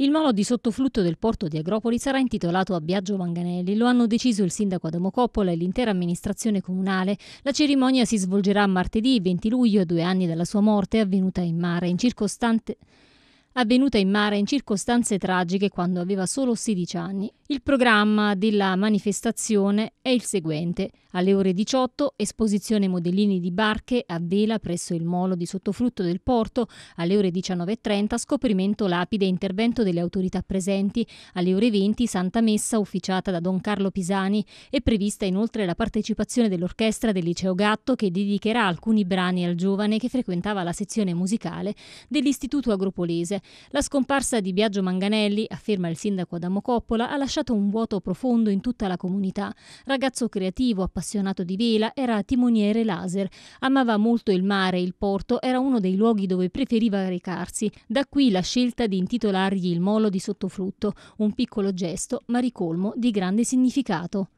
Il molo di sottoflutto del porto di Agropoli sarà intitolato a Biagio Manganelli, lo hanno deciso il sindaco Adamo Coppola e l'intera amministrazione comunale. La cerimonia si svolgerà martedì 20 luglio, due anni dalla sua morte, avvenuta in mare, in circostanze avvenuta in mare in circostanze tragiche quando aveva solo 16 anni. Il programma della manifestazione è il seguente. Alle ore 18 esposizione modellini di barche a vela presso il molo di sottofrutto del porto, alle ore 19.30 scoprimento lapide e intervento delle autorità presenti, alle ore 20 Santa Messa ufficiata da Don Carlo Pisani è prevista inoltre la partecipazione dell'orchestra del liceo Gatto che dedicherà alcuni brani al giovane che frequentava la sezione musicale dell'Istituto Agropolese la scomparsa di Biagio Manganelli, afferma il sindaco Adamo Coppola, ha lasciato un vuoto profondo in tutta la comunità. Ragazzo creativo, appassionato di vela, era timoniere laser. Amava molto il mare, il porto, era uno dei luoghi dove preferiva recarsi. Da qui la scelta di intitolargli il molo di sottofrutto, un piccolo gesto, ma ricolmo di grande significato.